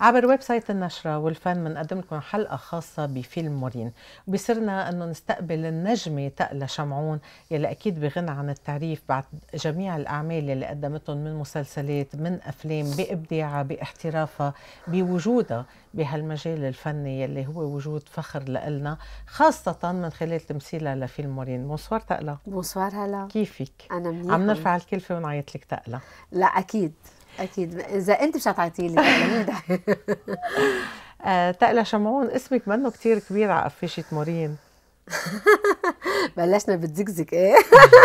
عبر ويب سايت النشرة والفن بنقدم لكم حلقة خاصة بفيلم مورين وبصرنا أنه نستقبل النجمة تقلى شمعون يلي أكيد بغنى عن التعريف بعد جميع الأعمال يلي قدمتهم من مسلسلات من أفلام بإبداعها باحترافها بوجودها بهالمجال الفني يلي هو وجود فخر لإلنا خاصة من خلال تمثيلها لفيلم مورين بونسوار تقلى بونسوار هلا كيفك؟ أنا منيح عم نرفع الكلفة ونعيط لك تقلى لا أكيد اكيد اذا انت مش هتعطي لي آه، تقلى شمعون اسمك منه كتير كبير على قفشة مورين بلشنا بالزقزق ايه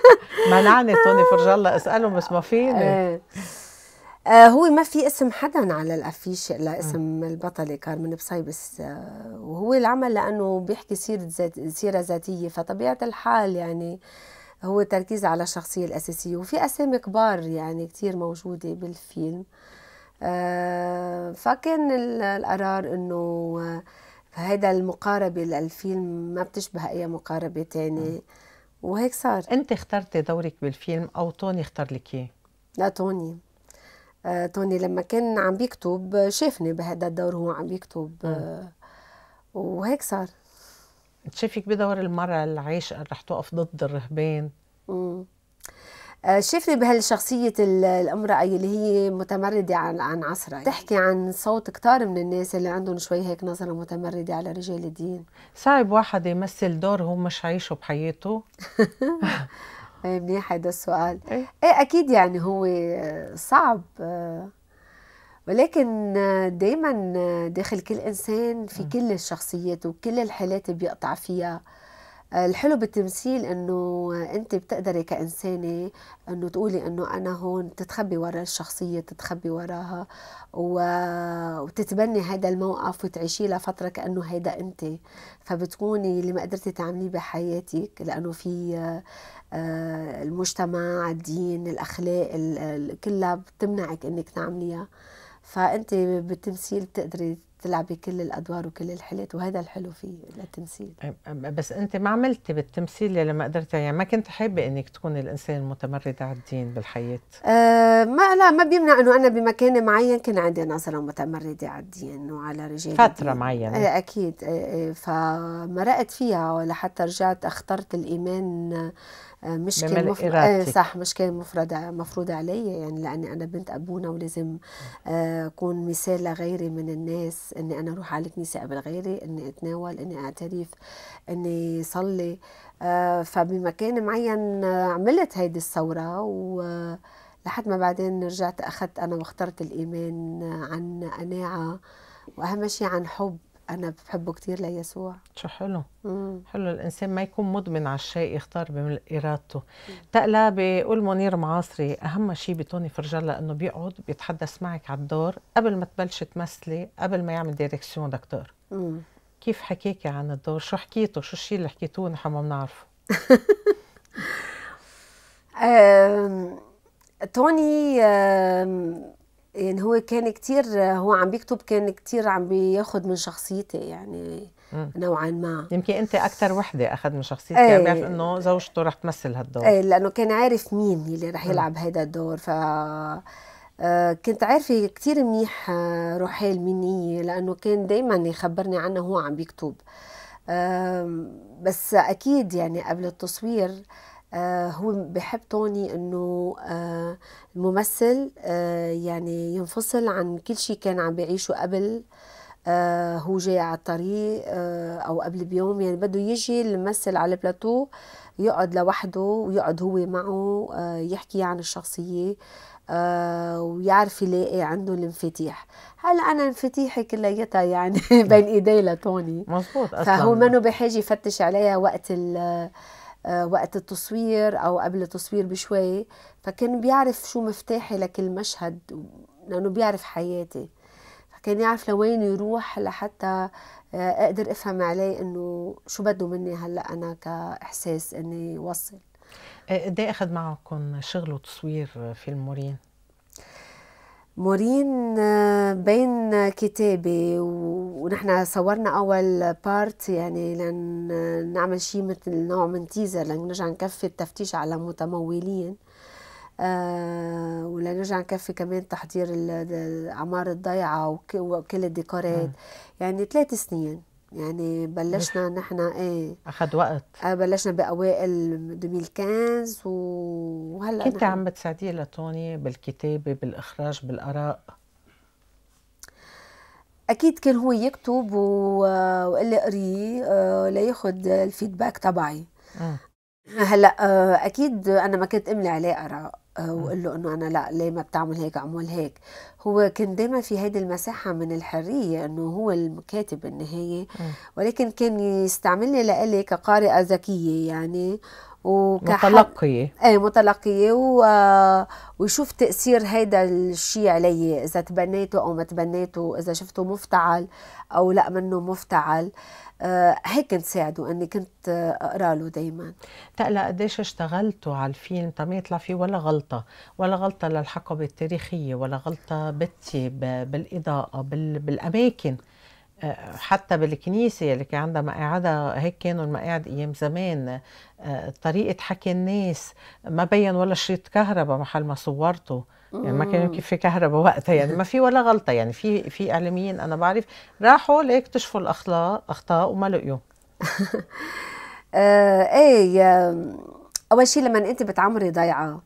منعني توني فرج الله اساله بس ما فيني آه، آه، هو ما في اسم حدا على الافيش لا اسم البطله كارمن بصيبس وهو العمل لانه بيحكي سيره سيره ذاتيه فطبيعه الحال يعني آه هو تركيز على الشخصية الأساسية وفي أسامي كبار يعني كتير موجودة بالفيلم آه، فكان القرار أنه آه، هيدا المقاربة للفيلم ما بتشبه أي مقاربة تانية وهيك صار أنت اخترتي دورك بالفيلم أو توني اختار لك إيه؟ لا توني آه، توني لما كان عم بيكتب شافني بهذا الدور هو عم بيكتب وهيك صار شايفك بدور المرأة العايشة رح توقف ضد الرهبان مم. آه، بهالشخصية الامرأة اللي هي متمردة عن عن عصرها تحكي عن صوت كتار من الناس اللي عندهم شوي هيك نظرة متمردة على رجال الدين صعب واحد يمثل دور هو مش عايشه بحياته إيه، منيح هيدا السؤال ايه, إيه، اكيد يعني هو آه، صعب آه، ولكن دايما داخل كل انسان في كل الشخصيات وكل الحالات بيقطع فيها الحلو بالتمثيل انه انت بتقدري كانسانه انه تقولي انه انا هون تتخبي ورا الشخصيه تتخبي وراها و... وتتبني هذا الموقف وتعيشيه لفتره كانه هذا انت فبتكوني اللي ما قدرتي تعمليه بحياتك لانه في آه، المجتمع الدين الاخلاق كلها بتمنعك انك تعمليها فانت بالتمثيل بتقدري تلعبي كل الادوار وكل الحلات وهذا الحلو في التمثيل بس انت ما عملتي بالتمثيل اللي ما قدرتي يعني ما كنت حابه انك تكوني الانسان المتمرد على الدين بالحياه آه ما لا ما بيمنع انه انا بمكان معين كان عندي نظره متمرده على الدين وعلى رجال فتره معينه آه اكيد آه, أه، فمرقت فيها لحتى رجعت اخترت الايمان آه، مش كان مفروض آه صح مش كان مفروض مفروض علي يعني لاني انا بنت ابونا ولازم آه، اكون آه مثال لغيري من الناس اني انا اروح على الكنيسه قبل غيري اني اتناول اني اعترف اني صلي آه فبمكان معين عملت هيدي الثوره و لحد ما بعدين رجعت اخذت انا واخترت الايمان عن قناعه واهم شيء عن حب انا بحبه كثير ليسوع شو حلو مم. حلو الانسان ما يكون مدمن على الشيء يختار بارادته تقلا بيقول منير معاصري اهم شيء بتوني فرجلا انه بيقعد بيتحدث معك على الدور قبل ما تبلش تمثلي قبل ما يعمل ديركسيون دكتور مم. كيف حكيك عن الدور شو حكيته شو الشيء اللي حكيتوه نحن ما بنعرفه توني أم... يعني هو كان كتير هو عم بيكتب كان كتير عم بياخد من شخصيتي يعني مم. نوعا ما يمكن انت اكثر وحده اخذ من شخصيتك ايه. يعني بيعرف انه زوجته رح تمثل هالدور ايه لانه كان عارف مين اللي رح يلعب هذا الدور ف آه، كنت عارفه كثير منيح آه، روحي مين لانه كان دائما يخبرني عنه هو عم بيكتب بس اكيد يعني قبل التصوير آه، هو بحب توني انه آه، الممثل آه، يعني ينفصل عن كل شيء كان عم بيعيشه قبل هو جاي على الطريق او قبل بيوم يعني بده يجي الممثل على البلاتو يقعد لوحده ويقعد هو معه يحكي عن الشخصيه ويعرف يلاقي عنده الانفتاح هلا انا انفتاحي كلياتها يعني بين ايدي لتوني مزبوط اصلا فهو منه بحاجه يفتش عليها وقت آه، وقت التصوير او قبل التصوير بشوي فكان بيعرف شو مفتاحي لكل مشهد لانه بيعرف حياتي فكان يعرف لوين يروح لحتى آه، اقدر افهم عليه انه شو بده مني هلا انا كاحساس اني وصل إيه، قد ايه اخذ معكم شغل وتصوير فيلم مورين؟ مورين آه، بين كتابي ونحن صورنا اول بارت يعني لن نعمل شيء مثل نوع من تيزر لنرجع نكفي التفتيش على متمولين آه ولنرجع نكفي كمان تحضير الاعمار الضيعه وكل الديكورات يعني ثلاث سنين يعني بلشنا نحن ايه اخذ وقت آه بلشنا باوائل 2015 وهلا كنت عم بتساعديه لتوني بالكتابه بالاخراج بالاراء اكيد كان هو يكتب وقال لي اقري آه، لياخذ الفيدباك تبعي آه. هلا آه، اكيد انا ما كنت املي عليه اراء وقول له انه انا لا ليه ما بتعمل هيك اعمل هيك هو كان دائما في هيدي المساحه من الحريه انه هو الكاتب بالنهايه ولكن كان يستعملني لإلي كقارئه ذكيه يعني وكح... متلقيه ايه متلقيه و... آه، ويشوف تاثير هيدا الشيء علي اذا تبنيته او ما تبنيته اذا شفته مفتعل او لا منه مفتعل آه هيك نساعده اني كنت آه، اقرا له دائما تقلا قديش اشتغلتوا على الفيلم تما ما يطلع فيه ولا غلطه ولا غلطه للحقبه التاريخيه ولا غلطه بتي بالاضاءه بال... بالاماكن حتى بالكنيسة اللي كان عندها مقاعدها هيك كانوا المقاعد أيام زمان آه، طريقة حكي الناس ما بين ولا شريط كهرباء محل ما صورته يعني ما كان يمكن في كهرباء وقتها يعني ما في ولا غلطة يعني في في إعلاميين أنا بعرف راحوا ليكتشفوا الأخطاء أخطاء وما لقيوا آه ايه أول شيء لما أنت بتعمري ضيعة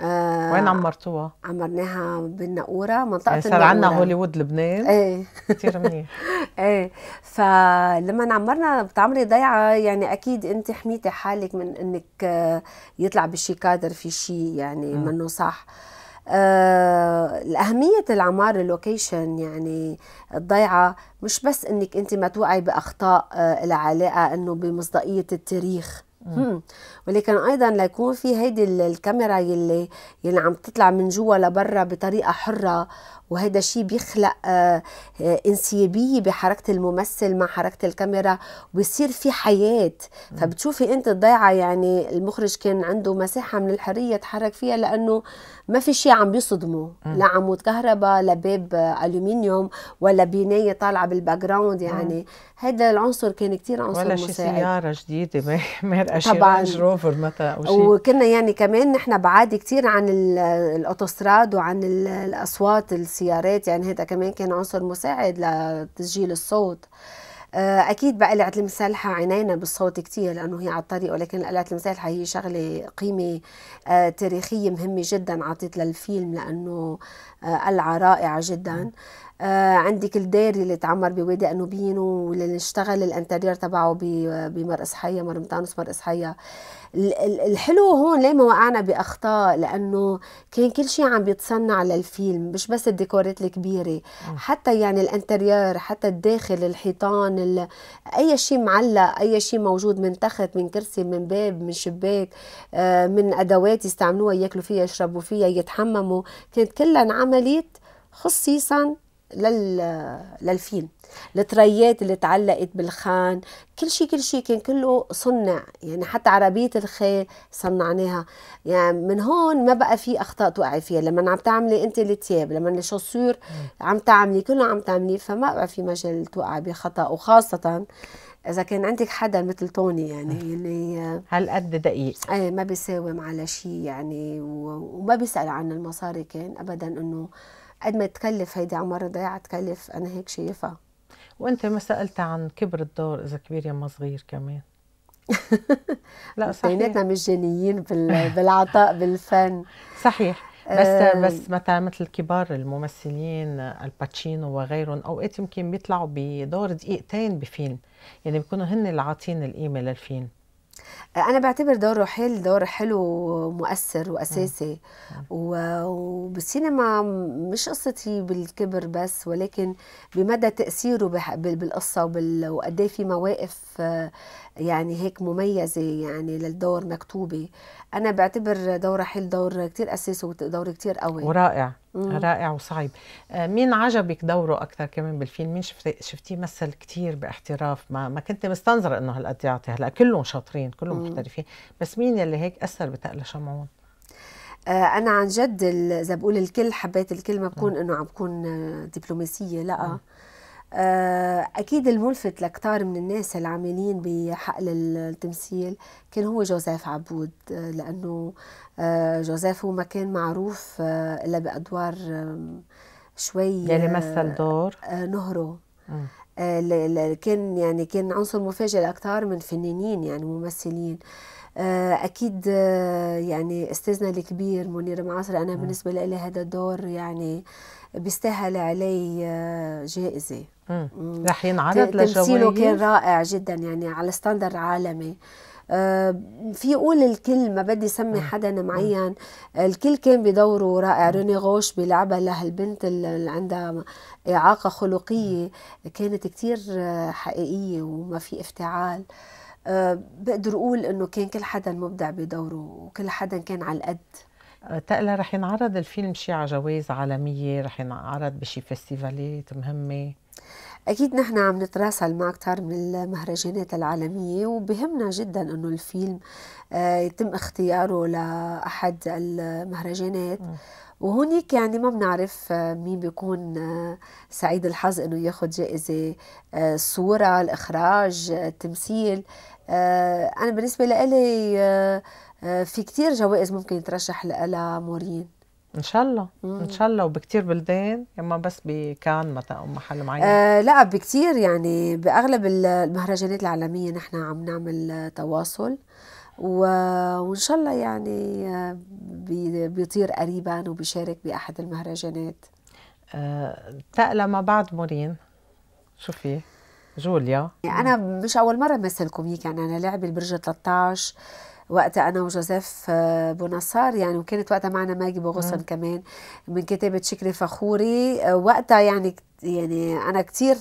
آه وين عمرتوها؟ عمرناها بالنقورة منطقة يعني صار عندنا هوليوود لبنان ايه كثير منيح ايه فلما عمرنا بتعمري ضيعة يعني أكيد أنت حميتي حالك من إنك آه، يطلع بشي كادر في شي يعني منه صح آه، الأهمية العمار اللوكيشن يعني الضيعة مش بس انك انت ما توقعي باخطاء آه، العلاقة لها علاقه انه بمصداقيه التاريخ ولكن ايضا ليكون في هيدي الكاميرا يلي يلي عم تطلع من جوا لبرا بطريقه حره وهذا الشيء بيخلق آه، آه، انسيابيه بحركه الممثل مع حركه الكاميرا وبصير في حياه فبتشوفي انت الضيعه يعني المخرج كان عنده مساحه من الحريه يتحرك فيها لانه ما في شيء عم بيصدمه لا عمود كهرباء لا باب الومنيوم ولا بنايه طالعه بالباك جراوند يعني هذا العنصر كان كثير عنصر ولا مساعد ولا سياره جديده ما ما طبعا روفر مثلا وكنا يعني كمان نحن بعاد كثير عن الاوتوستراد وعن الاصوات السيارات يعني هذا كمان كان عنصر مساعد لتسجيل الصوت آه، اكيد بقى قلعه المسلحه عينينا بالصوت كثير لانه هي على الطريق ولكن قلعه المسلحه هي شغله قيمه آه، تاريخيه مهمه جدا عطيت للفيلم لانه آه، قلعه رائعه جدا آه عندك الدير اللي تعمر بوادي انوبين واللي اشتغل الانتريور تبعه بمرء صحيه مرمطانوس مرء صحيه الحلو هون ليه ما وقعنا باخطاء لانه كان كل شيء عم بيتصنع للفيلم مش بس الديكورات الكبيره حتى يعني الانتريور حتى الداخل الحيطان اي شيء معلق اي شيء موجود من تخت من كرسي من باب من شباك آه من ادوات يستعملوها ياكلوا فيها يشربوا فيها يتحمموا كانت كلها انعملت خصيصا لل... للفيلم التريات اللي تعلقت بالخان كل شيء كل شيء كان كله صنع يعني حتى عربية الخيل صنعناها يعني من هون ما بقى في أخطاء توقعي فيها لما عم تعملي أنت التياب لما الشوسور عم تعملي كله عم تعملي فما بقى في مجال توقعي بخطأ وخاصة إذا كان عندك حدا مثل توني يعني اللي هالقد دقيق إيه ما بيساوم على شيء يعني وما بيسأل عن المصاري كان أبدا إنه قد ما تكلف هيدي عمارة ضيعة تكلف أنا هيك شايفها وأنت ما سألت عن كبر الدور إذا كبير يا ما صغير كمان لا صحيح بيناتنا مجانيين بالعطاء بالفن صحيح بس آه، بس مثلا مثل كبار الممثلين الباتشينو وغيرهم اوقات يمكن بيطلعوا بدور دقيقتين بفيلم يعني بيكونوا هن اللي عاطين القيمه للفيلم انا بعتبر دور رحيل دور حلو ومؤثر واساسي وبالسينما مش قصتي بالكبر بس ولكن بمدى تاثيره بالقصه وقد إيه في مواقف يعني هيك مميزه يعني للدور مكتوبه انا بعتبر دور رحيل دور كتير اساسي ودور كتير قوي ورائع مم. رائع وصعيب آه، مين عجبك دوره اكثر كمان بالفيلم مين شفتيه شفتي مثل كثير باحتراف ما ما كنت مستنظره انه هالقد يعطي هلا كلهم شاطرين كلهم محترفين بس مين يلي هيك اثر بتقل شمعون آه، انا عن جد اذا بقول الكل حبيت الكلمه بكون انه عم بكون آه، دبلوماسيه لا مم. آه، أكيد الملفت لكتار من الناس العاملين بحقل التمثيل كان هو جوزيف عبود آه، لأنه آه، جوزيف هو ما كان معروف إلا بأدوار شوي يعني مثل دور نهره كان يعني كان عنصر مفاجئ لأكتار من فنانين يعني ممثلين آه، اكيد آه، يعني استاذنا الكبير منير معاصر انا بالنسبه لي هذا الدور يعني بيستاهل علي آه، جائزه رح ينعرض تمثيله كان رائع جدا يعني على ستاندر عالمي في قول الكل ما بدي سمي حدا معين الكل كان بدوره رائع روني غوش بلعبها لهالبنت اللي عندها إعاقة خلقية كانت كثير حقيقية وما في افتعال آه، بقدر اقول انه كان كل حدا مبدع بدوره وكل حدا كان على القد آه، تقلا رح ينعرض الفيلم شي على جوائز عالميه رح ينعرض بشي فيستيفالات مهمه اكيد نحن عم نتراسل مع اكثر من المهرجانات العالميه وبهمنا جدا انه الفيلم آه، يتم اختياره لاحد المهرجانات وهونيك يعني ما بنعرف مين بيكون سعيد الحظ انه ياخذ جائزه الصوره الاخراج التمثيل آه، انا بالنسبه لي آه، آه، في كتير جوائز ممكن يترشح لها مورين ان شاء الله مم. ان شاء الله وبكتير بلدان اما بس بكان مثلا او محل معين آه لا بكتير يعني باغلب المهرجانات العالميه نحن عم نعمل تواصل و... وان شاء الله يعني بي... بيطير قريبا وبيشارك باحد المهرجانات آه تقلى ما بعد مورين شو فيه جوليا يعني انا مش اول مره مثل كوميك يعني انا لعب البرج 13 وقتها انا وجوزيف آه، بونصار يعني وكانت وقتها معنا ماجي بوغصن كمان من كتابه شكري فخوري آه، وقتها يعني يعني انا كثير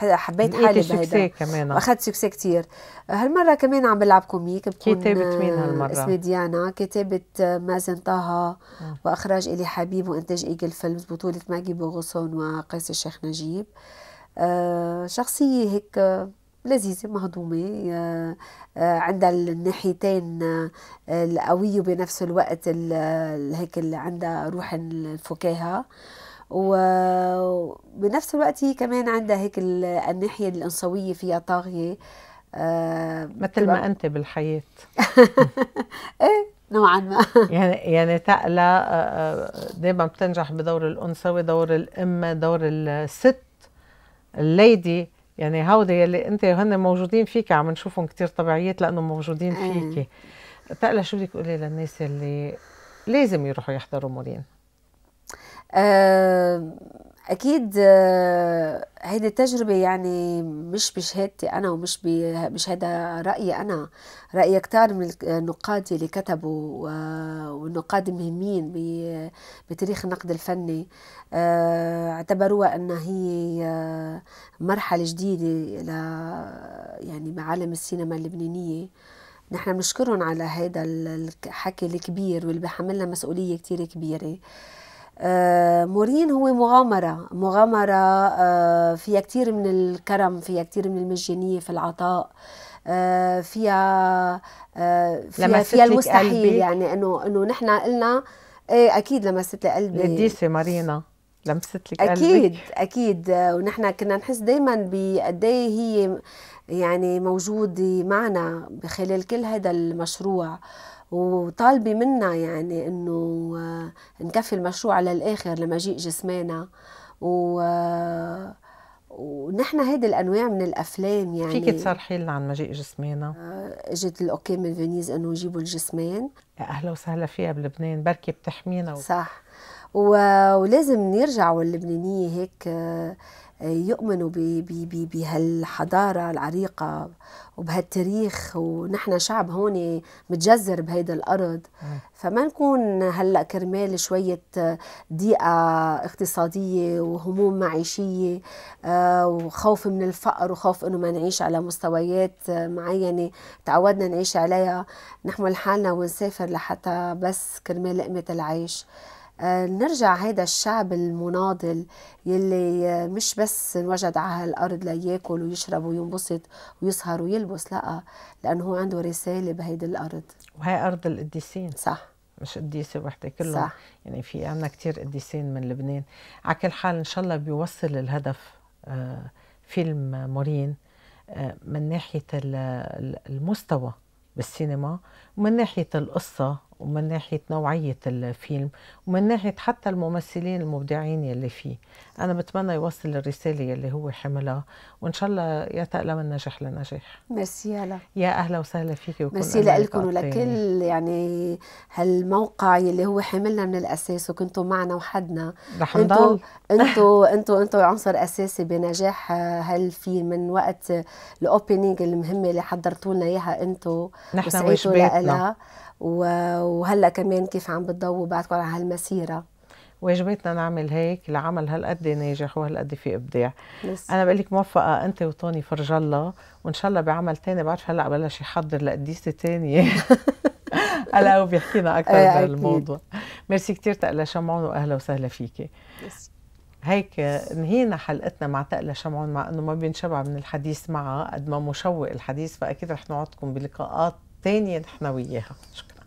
حبيت حالي بهيدا كمان أخذت سكسي كثير هالمره كمان عم بلعب كوميك كتابه مين آه، هالمره؟ اسمي ديانا كتابه مازن طه واخراج الي حبيب وانتاج ايجل فيلمز بطوله ماجي بوغصن وقيس الشيخ نجيب آه آه، شخصية هيك آه، لذيذة مهضومة آه، عندها الناحيتين القوية وبنفس الوقت هيك اللي عندها روح الفكاهة وبنفس الوقت هي كمان عندها هيك الناحية الأنثوية فيها طاغية مثل ما أنت بالحياة إيه نوعا ما يعني يعني تقلا دائما بتنجح بدور الانثوي دور الام دور الست الليدي يعني هودي يلي انت هن موجودين فيك عم نشوفهم كثير طبيعيات لانه موجودين آه. فيكي تقلا شو بدك تقولي للناس اللي لازم يروحوا يحضروا مولين آه، اكيد آه، هيدي التجربه يعني مش بشهادتي انا ومش مش هذا رايي انا راي كتار من النقاد اللي كتبوا والنقاد مهمين بتاريخ النقد الفني آه، اعتبروها انها هي آه، مرحله جديده ل يعني معالم السينما اللبنانيه نحن بنشكرهم على هذا الحكي الكبير واللي بحملنا مسؤوليه كتير كبيره آه، مورين هو مغامرة مغامرة آه، فيها كتير من الكرم فيها كتير من المجانية في العطاء آه، فيها فيها فيها, فيها المستحيل يعني انه انه نحن قلنا ايه اكيد لمست لي قلبي قديسه مارينا لمست لك اكيد قلبك. اكيد ونحن كنا نحس دائما بقد إيه هي يعني موجوده معنا خلال كل هذا المشروع وطالبه منا يعني انه آه، نكفي المشروع للاخر لمجيء جسمانا و آه، ونحن هيدي الانواع من الافلام يعني فيك تصرحي لنا عن مجيء جسمانا آه، اجت الاوكي من فينيز انه يجيبوا الجسمان اهلا وسهلا فيها بلبنان بركي بتحمينا و... صح و... ولازم نرجع واللبنانيه هيك يؤمنوا بهالحضارة العريقة وبهالتاريخ ونحن شعب هون متجذر بهيدا الأرض فما نكون هلأ كرمال شوية ضيقة اقتصادية وهموم معيشية آه، وخوف من الفقر وخوف إنه ما نعيش على مستويات معينة تعودنا نعيش عليها نحمل حالنا ونسافر لحتى بس كرمال لقمة العيش آه، نرجع هيدا الشعب المناضل يلي آه، مش بس انوجد على هالارض لياكل ويشرب وينبسط ويسهر ويلبس لا لانه هو عنده رساله بهيدي الارض وهي ارض القديسين صح مش قديسه وحده كلهم صح. يعني في عندنا كثير قديسين من لبنان على كل حال ان شاء الله بيوصل الهدف آه، فيلم مورين من ناحيه المستوى بالسينما ومن ناحيه القصه ومن ناحية نوعية الفيلم ومن ناحية حتى الممثلين المبدعين يلي فيه أنا بتمنى يوصل الرسالة يلي هو حملها وإن شاء الله يتألى من نجاح لنجاح ميرسي يالا يا أهلا وسهلا فيكي ميرسي لكم ولكل يعني هالموقع يلي هو حملنا من الأساس وكنتوا معنا وحدنا رح انتوا انتوا انتوا انتوا عنصر أساسي بنجاح آه، هالفيلم من وقت الأوبننج المهمة اللي حضرتوا لنا إياها انتوا نحن وسعيتوا لألا. وهلا كمان كيف عم بتضووا بعدكم على هالمسيره واجبتنا نعمل هيك لعمل هالقد ناجح وهالقد في ابداع بس. انا بقول لك موفقه انت وطوني فرج الله وان شاء الله بعمل تاني بعرف هلا بلش يحضر لقديسه تانية هلا هو بيحكينا لنا اكثر إيه، عن الموضوع ميرسي كثير تقلا شمعون واهلا وسهلا فيكي هيك نهينا حلقتنا مع تقلا شمعون مع انه ما بينشبع من الحديث معها قد ما مشوق الحديث فاكيد رح نقعدكم بلقاءات تاني احنا وياها شكرا